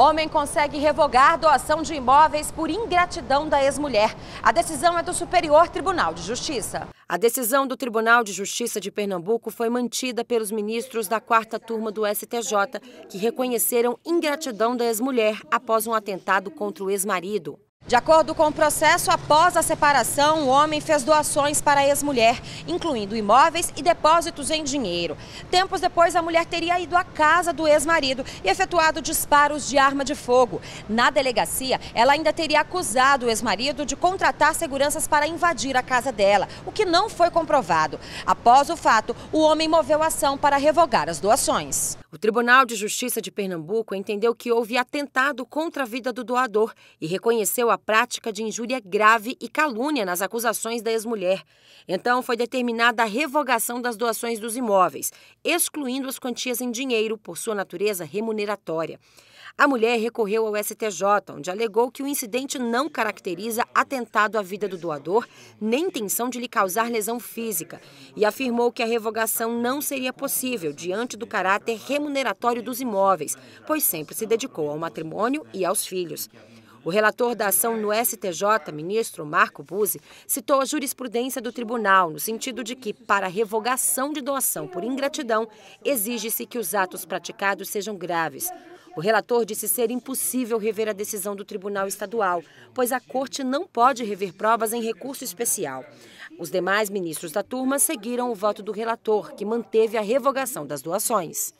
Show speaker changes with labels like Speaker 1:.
Speaker 1: Homem consegue revogar doação de imóveis por ingratidão da ex-mulher. A decisão é do Superior Tribunal de Justiça. A decisão do Tribunal de Justiça de Pernambuco foi mantida pelos ministros da quarta turma do STJ, que reconheceram ingratidão da ex-mulher após um atentado contra o ex-marido. De acordo com o processo, após a separação, o homem fez doações para a ex-mulher, incluindo imóveis e depósitos em dinheiro. Tempos depois, a mulher teria ido à casa do ex-marido e efetuado disparos de arma de fogo. Na delegacia, ela ainda teria acusado o ex-marido de contratar seguranças para invadir a casa dela, o que não foi comprovado. Após o fato, o homem moveu ação para revogar as doações. O Tribunal de Justiça de Pernambuco entendeu que houve atentado contra a vida do doador e reconheceu a prática de injúria grave e calúnia nas acusações da ex-mulher. Então, foi determinada a revogação das doações dos imóveis, excluindo as quantias em dinheiro por sua natureza remuneratória. A mulher recorreu ao STJ, onde alegou que o incidente não caracteriza atentado à vida do doador, nem intenção de lhe causar lesão física, e afirmou que a revogação não seria possível diante do caráter remuneratório dos imóveis, pois sempre se dedicou ao matrimônio e aos filhos. O relator da ação no STJ, ministro Marco Buzzi, citou a jurisprudência do tribunal no sentido de que, para revogação de doação por ingratidão, exige-se que os atos praticados sejam graves. O relator disse ser impossível rever a decisão do Tribunal Estadual, pois a Corte não pode rever provas em recurso especial. Os demais ministros da turma seguiram o voto do relator, que manteve a revogação das doações.